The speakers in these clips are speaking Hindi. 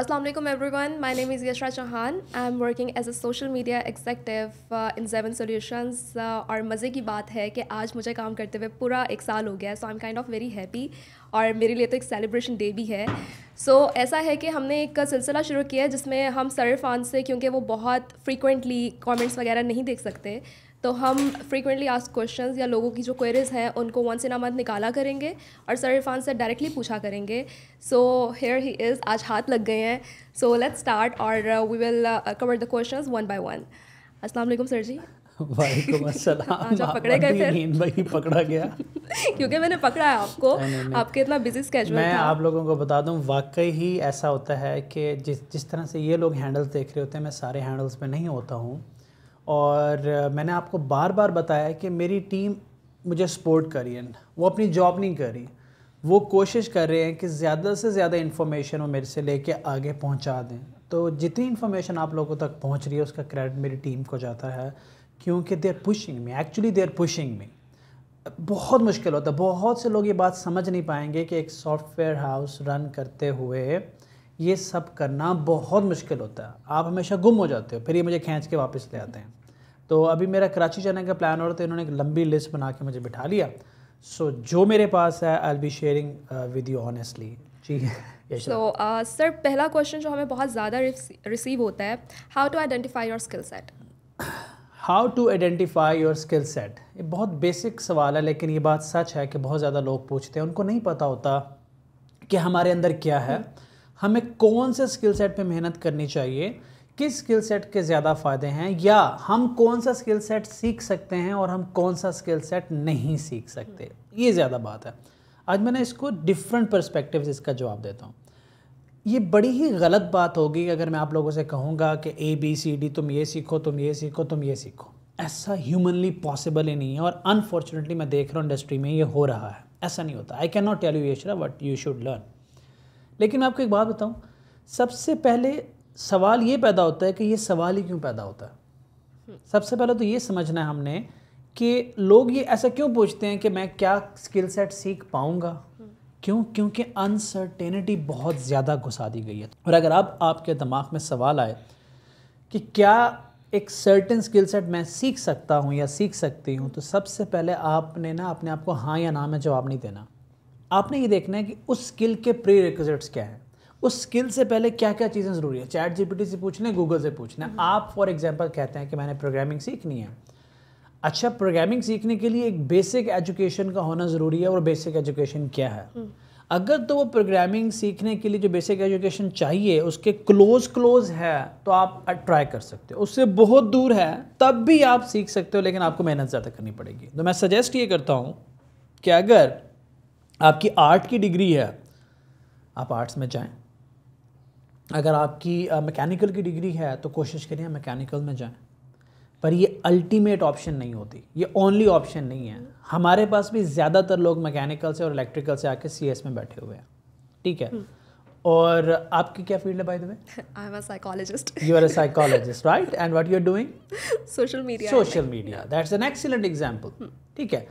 Assalamualaikum everyone. My name is Yashra Chauhan. I'm working as a social media executive uh, in in Solutions. Uh, और मज़े की बात है कि आज मुझे काम करते हुए पूरा एक साल हो गया so I am kind of very happy और मेरे लिए तो एक सेलिब्रेशन डे भी है सो so, ऐसा है कि हमने एक सिलसिला शुरू किया है जिसमें हम सरफान से क्योंकि वो बहुत फ्रीक्वेंटली कॉमेंट्स वगैरह नहीं देख सकते तो हम फ्रीक्वेंटली आस्क क्वेश्चन या लोगों की जो क्वेरीज हैं उनको वन से नाम निकाला करेंगे और सर इरफान सर डायरेक्टली पूछा करेंगे सो हेयर ही इज़ आज हाथ लग गए हैं सो लेट्स स्टार्ट और we will cover the question one by one Aslam sir ji पकड़े गए फिर भाई पकड़ा गया क्योंकि मैंने पकड़ा है आपको आपके इतना बिजी स्केड्यूल मैं था। आप लोगों को बता दूं वाकई ही ऐसा होता है कि जिस जिस तरह से ये लोग हैंडल्स देख रहे होते हैं मैं सारे हैंडल्स पे नहीं होता हूँ और मैंने आपको बार बार बताया कि मेरी टीम मुझे सपोर्ट कर रही है वो अपनी जॉब नहीं कर रही वो कोशिश कर रहे हैं कि ज़्यादा से ज़्यादा इन्फॉर्मेशन वो मेरे से लेके आगे पहुंचा दें तो जितनी इन्फॉर्मेशन आप लोगों तक पहुंच रही है उसका क्रेडिट मेरी टीम को जाता है क्योंकि आर पुशिंग में एक्चुअली देर पुशिंग में बहुत मुश्किल होता है बहुत से लोग ये बात समझ नहीं पाएंगे कि एक सॉफ्टवेयर हाउस रन करते हुए ये सब करना बहुत मुश्किल होता है आप हमेशा गुम हो जाते हो फिर ये मुझे खींच के वापस ले आते हैं तो अभी मेरा कराची जाने का प्लान हो रहा था इन्होंने एक लंबी लिस्ट बना के मुझे बिठा लिया सो so, जो मेरे पास है I be sharing with you honestly जी सो सर uh, पहला क्वेश्चन जो हमें बहुत ज़्यादा रिसीव होता है how to identify your skill set how to identify your skill set ये बहुत बेसिक सवाल है लेकिन ये बात सच है कि बहुत ज़्यादा लोग पूछते हैं उनको नहीं पता होता कि हमारे अंदर क्या है हमें कौन से स्किल सेट पे मेहनत करनी चाहिए किस स्किल सेट के ज़्यादा फ़ायदे हैं या हम कौन सा स्किल सेट सीख सकते हैं और हम कौन सा स्किल सेट नहीं सीख सकते ये ज़्यादा बात है आज मैंने इसको डिफरेंट परस्पेक्टिव इसका जवाब देता हूँ ये बड़ी ही गलत बात होगी अगर मैं आप लोगों से कहूँगा कि ए बी सी डी तुम ये सीखो तुम ये सीखो तुम ये सीखो ऐसा ह्यूमनली पॉसिबल ही नहीं है और अनफॉर्चुनेटली मैं देख रहा हूँ इंडस्ट्री में ये हो रहा है ऐसा नहीं होता I can not tell you यशरा वट यू शुड लर्न लेकिन मैं आपको एक बात बताऊँ सबसे पहले सवाल ये पैदा होता है कि ये सवाल ही क्यों पैदा होता है सबसे पहले तो ये समझना है हमने कि लोग ये ऐसा क्यों पूछते हैं कि मैं क्या स्किल सेट सीख पाऊंगा क्यों क्योंकि अनसर्टेनिटी बहुत ज़्यादा घुसा दी गई है और अगर अब आप, आपके दिमाग में सवाल आए कि क्या एक सर्टेन स्किल सेट मैं सीख सकता हूँ या सीख सकती हूँ तो सबसे पहले आपने ना अपने आप को हाँ या ना में जवाब नहीं देना आपने ये देखना है कि उस स्किल के प्री क्या हैं उस स्किल से पहले क्या क्या चीज़ें ज़रूरी है चैट जीपीटी से पूछना गूगल से पूछना आप फॉर एग्जांपल कहते हैं कि मैंने प्रोग्रामिंग सीखनी है अच्छा प्रोग्रामिंग सीखने के लिए एक बेसिक एजुकेशन का होना ज़रूरी है और बेसिक एजुकेशन क्या है हम्म। अगर तो वो प्रोग्रामिंग सीखने के लिए जो बेसिक एजुकेशन चाहिए उसके क्लोज क्लोज है तो आप ट्राई कर सकते हो उससे बहुत दूर है तब भी आप सीख सकते हो लेकिन आपको मेहनत ज़्यादा करनी पड़ेगी तो मैं सजेस्ट ये करता हूँ कि अगर आपकी आर्ट की डिग्री है आप आर्ट्स में जाएँ अगर आपकी मैकेनिकल की डिग्री है तो कोशिश करिए मैकेनिकल में जाएं पर ये अल्टीमेट ऑप्शन नहीं होती ये ओनली ऑप्शन नहीं है हमारे पास भी ज़्यादातर लोग मैकेनिकल से और इलेक्ट्रिकल से आके सी में बैठे हुए हैं ठीक है हम्म। और आपकी क्या फील्ड है by the way I am a psychologist you are a psychologist right and what you are doing social media social media that's an excellent example ठीक है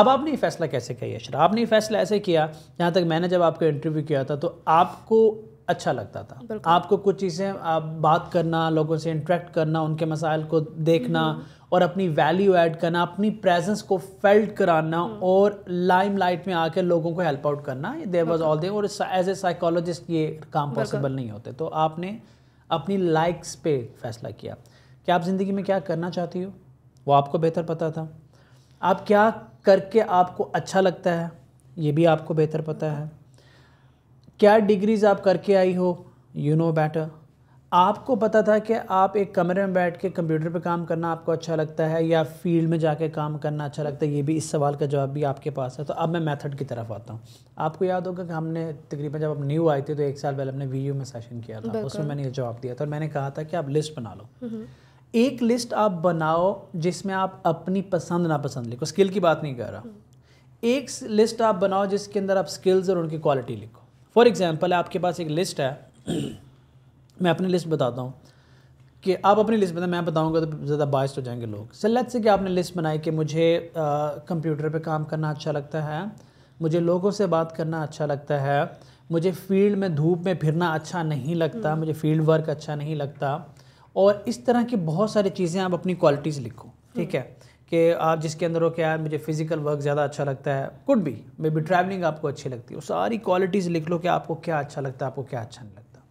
अब आपने फैसला कैसे किया यशरा आपने फैसला ऐसे किया जहाँ तक मैंने जब आपको इंटरव्यू किया था तो आपको अच्छा लगता था आपको कुछ चीज़ें आप बात करना लोगों से इंट्रैक्ट करना उनके मसाइल को देखना हम्म। और अपनी वैल्यू ऐड करना अपनी प्रेजेंस को फेल्ट कराना हम्म। और लाइम लाइट में आकर लोगों को हेल्प आउट करना देर वॉज ऑल दे और एज ए साइकोलॉजिस्ट ये काम पॉसिबल नहीं होते तो आपने अपनी लाइक्स पे फैसला किया कि आप ज़िंदगी में क्या करना चाहती हो वो आपको बेहतर पता था आप क्या करके आपको अच्छा लगता है ये भी आपको बेहतर पता है क्या डिग्रीज आप करके आई हो यू नो बेटर आपको पता था कि आप एक कमरे में बैठ के कंप्यूटर पे काम करना आपको अच्छा लगता है या फील्ड में जाके काम करना अच्छा लगता है ये भी इस सवाल का जवाब भी आपके पास है तो अब मैं मेथड की तरफ आता हूँ आपको याद होगा कि हमने तकरीबन जब हम न्यू आए थे तो एक साल पहले हमने वी में सेशन किया था उसमें मैंने ये जवाब दिया था और मैंने कहा था कि आप लिस्ट बना लो हम्म हम्म। एक लिस्ट आप बनाओ जिसमें आप अपनी पसंद नापसंद लिखो स्किल की बात नहीं कर रहा हम्म। एक लिस्ट आप बनाओ जिसके अंदर आप स्किल्स और उनकी क्वालिटी लिखो फॉर एग्ज़ाम्पल आपके पास एक लिस्ट है मैं अपनी लिस्ट बताता हूँ कि आप अपनी लिस्ट बताएं मैं बताऊंगा तो ज़्यादा बायस हो जाएंगे लोग सर से कि आपने लिस्ट बनाई कि मुझे कंप्यूटर पे काम करना अच्छा लगता है मुझे लोगों से बात करना अच्छा लगता है मुझे फील्ड में धूप में फिरना अच्छा नहीं लगता हम्म। मुझे फील्ड वर्क अच्छा नहीं लगता और इस तरह की बहुत सारी चीज़ें आप अपनी क्वालिटीज़ लिखो ठीक हम्म। है कि आप जिसके अंदर हो क्या है मुझे फ़िज़िकल वर्क ज़्यादा अच्छा लगता है कुड भी मे बी ट्रैवलिंग आपको अच्छी लगती है वो सारी क्वालिटीज़ लिख लो कि आपको क्या अच्छा लगता है आपको क्या अच्छा नहीं लगता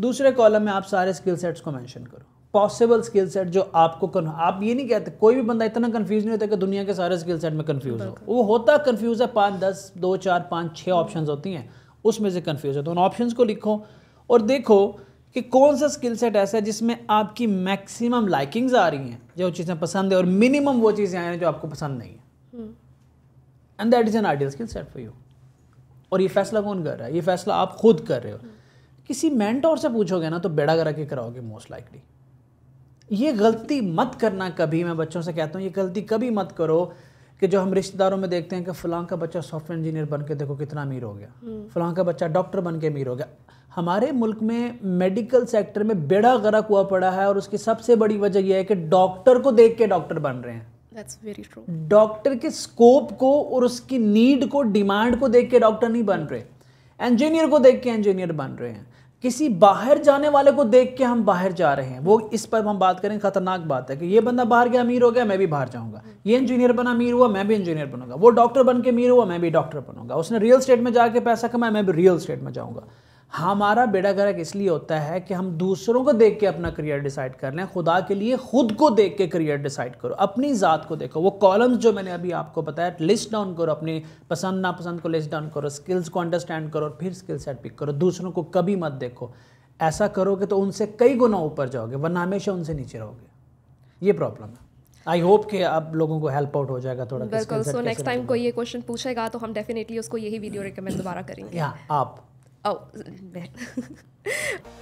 दूसरे कॉलम में आप सारे स्किल सेट्स को मैंशन करो पॉसिबल स्किल सेट जो आपको आप ये नहीं कहते कोई भी बंदा इतना कन्फ्यूज नहीं होता कि दुनिया के सारे स्किल सेट में कन्फ्यूज हो वो होता कन्फ्यूज है पाँच दस दो चार पाँच छः ऑप्शन होती हैं उसमें से कन्फ्यूज है तो उन ऑप्शन को लिखो और देखो कि कौन सा स्किल सेट ऐसा है जिसमें आपकी मैक्सिमम लाइकिंग्स आ रही हैं जो चीज़ें पसंद है और मिनिमम वो चीज़ें आई हैं जो आपको पसंद नहीं है and that is an ideal skill set for you और ये फैसला कौन कर रहा है ये फैसला आप खुद कर रहे हो hmm. किसी मैंटोर से पूछोगे ना तो बेड़ा करा के कराओगे मोस्ट लाइकली ये गलती मत करना कभी मैं बच्चों से कहता हूँ ये गलती कभी मत करो कि जो हम रिश्तेदारों में देखते हैं कि फलां का बच्चा सॉफ्टवेयर इंजीनियर बन के देखो कितना अमीर हो गया फलां का बच्चा डॉक्टर बन के अमीर हो गया हमारे मुल्क में मेडिकल सेक्टर में बेड़ा गरक हुआ पड़ा है और उसकी सबसे बड़ी वजह यह है कि डॉक्टर को देख के डॉक्टर बन रहे हैं डॉक्टर के स्कोप को और उसकी नीड को डिमांड को देख के डॉक्टर नहीं बन रहे इंजीनियर को देख के इंजीनियर बन रहे हैं किसी बाहर जाने वाले को देख के हम बाहर जा रहे हैं वो इस पर हम बात करें खतरनाक बात है कि ये बंदा बाहर गया अमीर हो गया मैं भी बाहर जाऊंगा ये इंजीनियर बना अमीर हुआ मैं भी इंजीनियर बनूंगा वो डॉक्टर बन के अमीर हुआ मैं भी डॉक्टर बनूंगा उसने रियल स्टेट में जाके पैसा कमाया मैं भी रियल स्टेट में जाऊंगा हमारा बेड़ा गर्क इसलिए होता है कि हम दूसरों को देख के अपना करियर डिसाइड कर लें खुदा के लिए खुद को देख के करियर डिसाइड करो अपनी ज़ात को देखो वो कॉलम्स जो मैंने अभी आपको बताया लिस्ट डाउन करो अपनी पसंद नापसंद को लिस्ट डाउन करो स्किल्स को अंडरस्टैंड करो और फिर स्किल सेट पिक करो दूसरों को कभी मत देखो ऐसा करोगे तो उनसे कई गुना ऊपर जाओगे वरना हमेशा उनसे नीचे रहोगे ये प्रॉब्लम है आई होप कि आप लोगों को हेल्प आउट हो जाएगा थोड़ा बिल्कुल सो नेक्स्ट टाइम कोई ये क्वेश्चन पूछेगा तो हम डेफिनेटली उसको यही वीडियो रिकमेंड दोबारा करेंगे या आप Oh,